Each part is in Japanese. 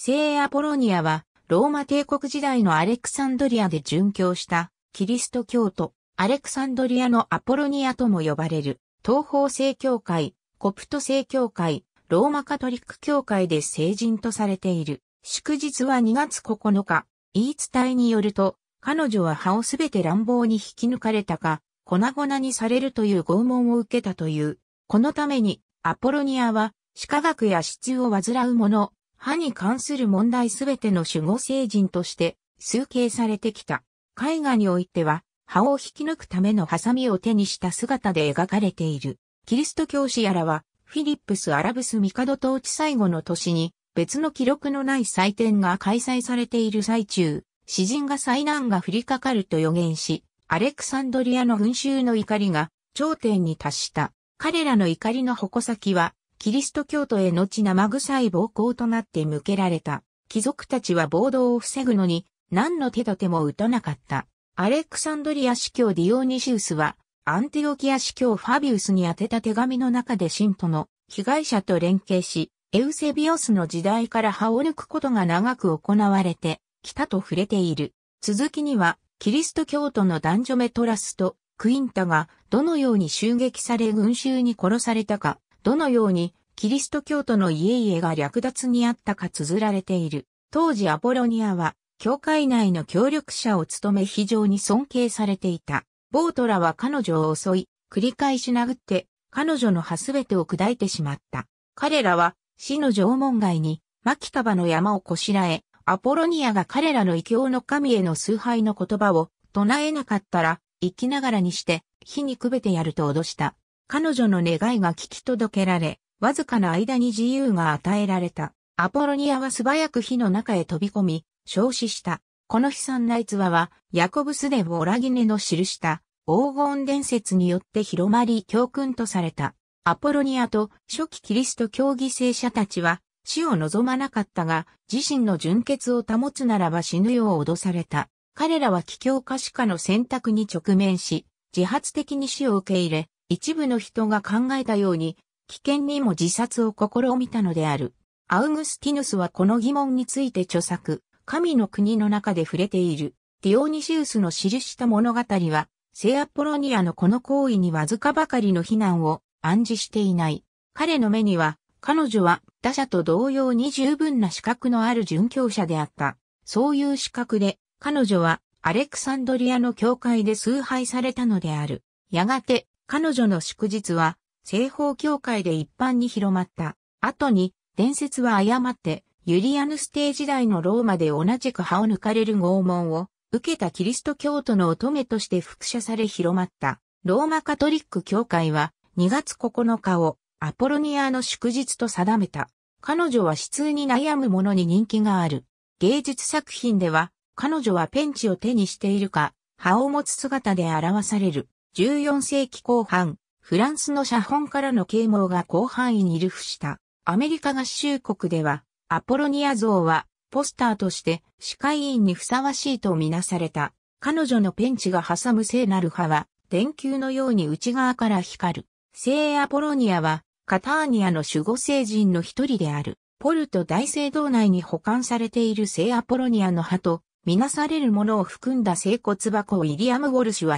聖アポロニアは、ローマ帝国時代のアレクサンドリアで殉教したキリスト教徒、アレクサンドリアのアポロニアとも呼ばれる、東方正教会、コプト正教会、ローマカトリック教会で聖人とされている。祝日は2月9日、言い伝えによると、彼女は葉をすべて乱暴に引き抜かれたか、粉々にされるという拷問を受けたという。このために、アポロニアは、歯科学や支柱を患う者、歯に関する問題すべての守護聖人として、崇敬されてきた。絵画においては、歯を引き抜くためのハサミを手にした姿で描かれている。キリスト教師やらは、フィリップス・アラブス・ミカド統治最後の年に、別の記録のない祭典が開催されている最中、詩人が災難が降りかかると予言し、アレクサンドリアの群衆の怒りが頂点に達した。彼らの怒りの矛先はキリスト教徒への血生臭い暴行となって向けられた。貴族たちは暴動を防ぐのに、何の手立ても打たなかった。アレクサンドリア司教ディオニシウスは、アンティオキア司教ファビウスに宛てた手紙の中で信徒の被害者と連携し、エウセビオスの時代から羽織ることが長く行われてきたと触れている。続きには、キリスト教徒の男女メトラスとクインタがどのように襲撃され群衆に殺されたか、どのようにキリスト教徒の家々が略奪にあったか綴られている。当時アポロニアは、教会内の協力者を務め非常に尊敬されていた。ボートラは彼女を襲い、繰り返し殴って、彼女の歯すべてを砕いてしまった。彼らは、死の縄文街に、マ束の山をこしらえ、アポロニアが彼らの異教の神への崇拝の言葉を唱えなかったら、生きながらにして、火にくべてやると脅した。彼女の願いが聞き届けられ、わずかな間に自由が与えられた。アポロニアは素早く火の中へ飛び込み、焼死した。この悲惨な逸話は、ヤコブスデをオラギネの記した黄金伝説によって広まり教訓とされた。アポロニアと初期キリスト教犠牲者たちは死を望まなかったが、自身の純潔を保つならば死ぬよう脅された。彼らは帰境可視化の選択に直面し、自発的に死を受け入れ、一部の人が考えたように、危険にも自殺を試みたのである。アウグスティヌスはこの疑問について著作、神の国の中で触れている。ディオニシウスの記した物語は、聖アポロニアのこの行為にわずかばかりの非難を暗示していない。彼の目には、彼女は他者と同様に十分な資格のある殉教者であった。そういう資格で、彼女はアレクサンドリアの教会で崇拝されたのである。やがて、彼女の祝日は、西方教会で一般に広まった。後に、伝説は誤って、ユリアヌステー時代のローマで同じく歯を抜かれる拷問を受けたキリスト教徒の乙女として復写され広まった。ローマカトリック教会は2月9日をアポロニアの祝日と定めた。彼女は悲痛に悩む者に人気がある。芸術作品では彼女はペンチを手にしているか、歯を持つ姿で表される。14世紀後半、フランスの写本からの啓蒙が広範囲に流布した。アメリカ合衆国では、アポロニア像は、ポスターとして、司会員にふさわしいとみなされた。彼女のペンチが挟む聖なる歯は、電球のように内側から光る。聖アポロニアは、カターニアの守護聖人の一人である。ポルト大聖堂内に保管されている聖アポロニアの歯と、みなされるものを含んだ整骨箱をイリアム・ウォルシュは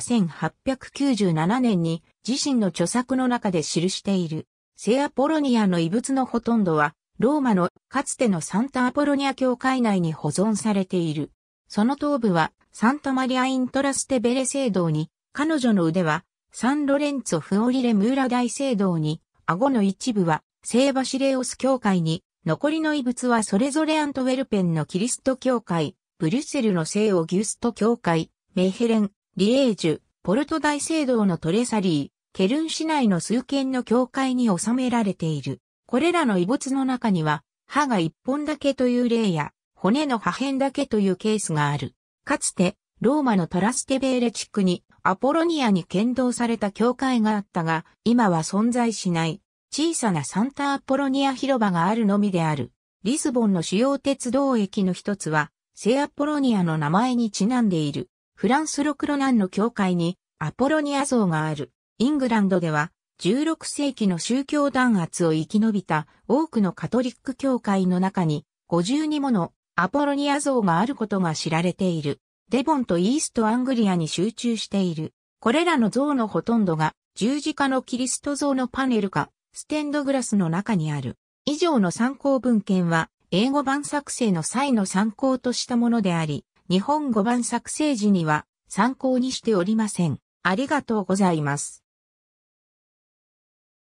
1897年に自身の著作の中で記している。セアポロニアの遺物のほとんどは、ローマのかつてのサンタアポロニア教会内に保存されている。その頭部はサンタマリア・イントラステベレ聖堂に、彼女の腕はサンロレンツォ・フオリレ・ムーラ大聖堂に、顎の一部は聖バシレオス教会に、残りの遺物はそれぞれアントウェルペンのキリスト教会、ブリュッセルの聖オギュスト教会、メヘレン、リエージュ、ポルト大聖堂のトレサリー、ケルン市内の数軒の教会に収められている。これらの遺物の中には、歯が一本だけという例や、骨の破片だけというケースがある。かつて、ローマのトラステベーレ地区にアポロニアに剣道された教会があったが、今は存在しない。小さなサンタアポロニア広場があるのみである。リスボンの主要鉄道駅の一つは、聖アポロニアの名前にちなんでいる、フランス・ロクロナンの教会にアポロニア像がある。イングランドでは、16世紀の宗教弾圧を生き延びた多くのカトリック教会の中に52ものアポロニア像があることが知られている。デボンとイーストアングリアに集中している。これらの像のほとんどが十字架のキリスト像のパネルかステンドグラスの中にある。以上の参考文献は英語版作成の際の参考としたものであり、日本語版作成時には参考にしておりません。ありがとうございます。